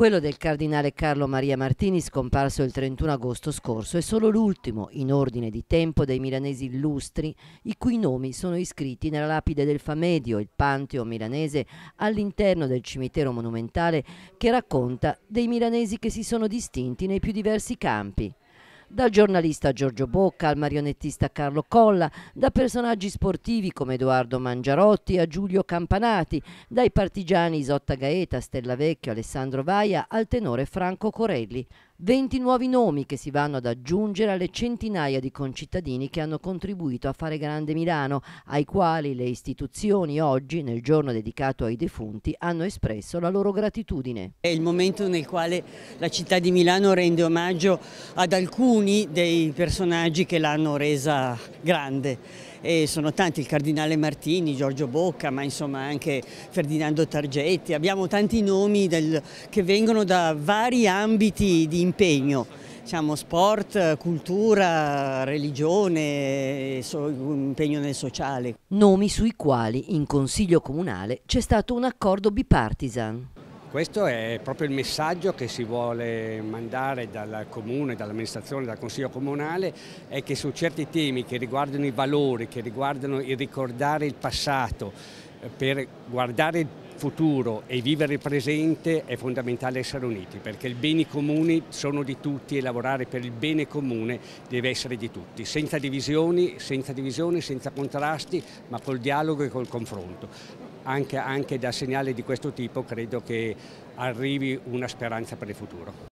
Quello del cardinale Carlo Maria Martini, scomparso il 31 agosto scorso, è solo l'ultimo, in ordine di tempo, dei milanesi illustri, i cui nomi sono iscritti nella lapide del Famedio, il Panteo milanese, all'interno del cimitero monumentale, che racconta dei milanesi che si sono distinti nei più diversi campi dal giornalista Giorgio Bocca al marionettista Carlo Colla, da personaggi sportivi come Edoardo Mangiarotti a Giulio Campanati, dai partigiani Isotta Gaeta, Stella Vecchio, Alessandro Vaia al tenore Franco Corelli. 20 nuovi nomi che si vanno ad aggiungere alle centinaia di concittadini che hanno contribuito a fare grande Milano, ai quali le istituzioni oggi, nel giorno dedicato ai defunti, hanno espresso la loro gratitudine. È il momento nel quale la città di Milano rende omaggio ad alcuni dei personaggi che l'hanno resa grande e sono tanti, il Cardinale Martini, Giorgio Bocca, ma insomma anche Ferdinando Targetti, abbiamo tanti nomi del, che vengono da vari ambiti di impegno diciamo, sport, cultura, religione, so, impegno nel sociale. Nomi sui quali in Consiglio Comunale c'è stato un accordo bipartisan. Questo è proprio il messaggio che si vuole mandare dal Comune, dall'amministrazione, dal Consiglio Comunale, è che su certi temi che riguardano i valori, che riguardano il ricordare il passato, eh, per guardare il futuro e vivere il presente è fondamentale essere uniti perché i beni comuni sono di tutti e lavorare per il bene comune deve essere di tutti, senza divisioni, senza, divisioni, senza contrasti, ma col dialogo e col confronto anche, anche da segnali di questo tipo credo che arrivi una speranza per il futuro.